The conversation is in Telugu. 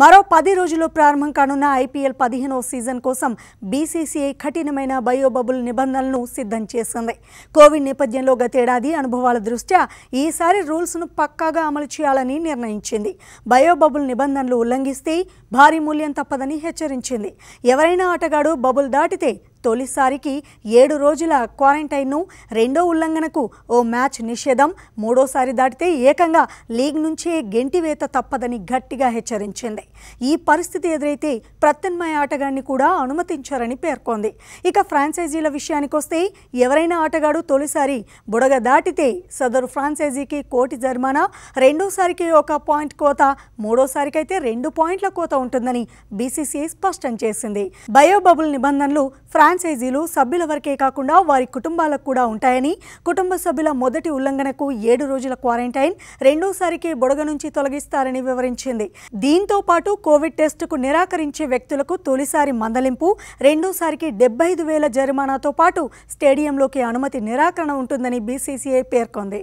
మరో పది రోజులు ప్రారంభం కానున్న ఐపీఎల్ పదిహేనో సీజన్ కోసం బీసీసీఐ కఠినమైన బయోబబుల్ నిబంధనలను సిద్ధం చేసింది కోవిడ్ నేపథ్యంలో గతేడాది అనుభవాల దృష్ట్యా ఈసారి రూల్స్ను పక్కాగా అమలు చేయాలని నిర్ణయించింది బయోబబుల్ నిబంధనలు ఉల్లంఘిస్తే భారీ మూల్యం తప్పదని హెచ్చరించింది ఎవరైనా ఆటగాడు బబుల్ దాటితే తొలిసారికి ఏడు రోజుల క్వారంటైన్ను రెండో ఉల్లంఘనకు ఓ మ్యాచ్ నిషేధం మూడోసారి దాటితే ఏకంగా లీగ్ నుంచే గెంటివేత తప్పదని గట్టిగా హెచ్చరించింది ఈ పరిస్థితి ఎదురైతే ప్రత్యన్మయ ఆటగాడిని కూడా అనుమతించారని పేర్కొంది ఇక ఫ్రాంచైజీల విషయానికొస్తే ఎవరైనా ఆటగాడు తొలిసారి బుడగ దాటితే సదరు ఫ్రాంచైజీకి కోటి జరిమానా రెండోసారికి ఒక పాయింట్ కోత మూడోసారికైతే రెండు పాయింట్ల కోత ఉంటుందని బీసీసీఐ స్పష్టం చేసింది బయోబబుల్ నిబంధనలు ఫ్రాంచైజీలు సభ్యుల వరకే కాకుండా వారి కుటుంబాలకు కూడా ఉంటాయని కుటుంబ సభ్యుల మొదటి ఉల్లంఘనకు ఏడు రోజుల క్వారంటైన్ రెండోసారికి బొడగ నుంచి తొలగిస్తారని వివరించింది దీంతో పాటు కోవిడ్ టెస్టుకు నిరాకరించే వ్యక్తులకు తొలిసారి మందలింపు రెండోసారికి డెబ్బై ఐదు వేల జరిమానాతో పాటు స్టేడియంలోకి అనుమతి నిరాకరణ ఉంటుందని బీసీసీఐ పేర్కొంది